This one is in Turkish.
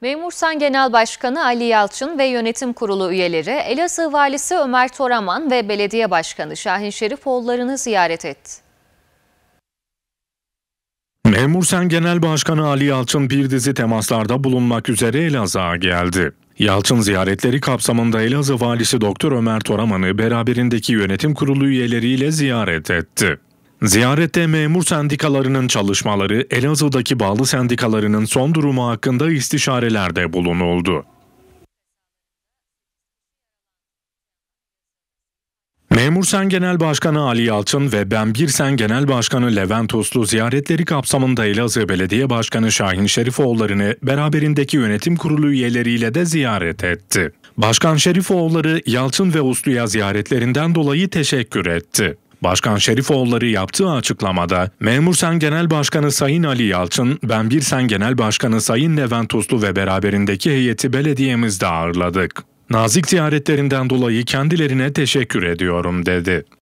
Memursan Genel Başkanı Ali Yalçın ve yönetim kurulu üyeleri Elazığ Valisi Ömer Toraman ve Belediye Başkanı Şahin Şerifoğulları'nı ziyaret etti. Memursen Genel Başkanı Ali Yalçın bir dizi temaslarda bulunmak üzere Elazığ'a geldi. Yalçın ziyaretleri kapsamında Elazığ Valisi Doktor Ömer Toraman'ı beraberindeki yönetim kurulu üyeleriyle ziyaret etti. Ziyarette memur sendikalarının çalışmaları, Elazığ'daki bağlı sendikalarının son durumu hakkında istişarelerde bulunuldu. Memur Sen Genel Başkanı Ali Yalçın ve Ben Sen Genel Başkanı Levent Uslu ziyaretleri kapsamında Elazığ Belediye Başkanı Şahin Şerifoğulları'nı beraberindeki yönetim kurulu üyeleriyle de ziyaret etti. Başkan Şerifoğulları Yalçın ve Uslu'ya ziyaretlerinden dolayı teşekkür etti. Başkan Şerifoğulları yaptığı açıklamada Memursen Genel Başkanı Sayın Ali Yalçın, Ben bir sen Genel Başkanı Sayın Levent Uslu ve beraberindeki heyeti belediyemizde ağırladık. Nazik ziyaretlerinden dolayı kendilerine teşekkür ediyorum dedi.